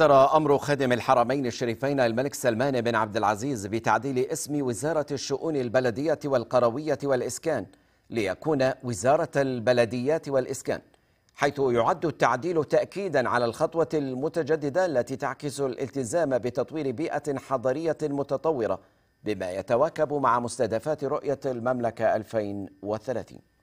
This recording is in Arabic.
ترى أمر خادم الحرمين الشريفين الملك سلمان بن عبد العزيز بتعديل اسم وزارة الشؤون البلدية والقروية والإسكان ليكون وزارة البلديات والإسكان حيث يعد التعديل تأكيدا على الخطوة المتجددة التي تعكس الالتزام بتطوير بيئة حضرية متطورة بما يتواكب مع مستهدفات رؤية المملكة 2030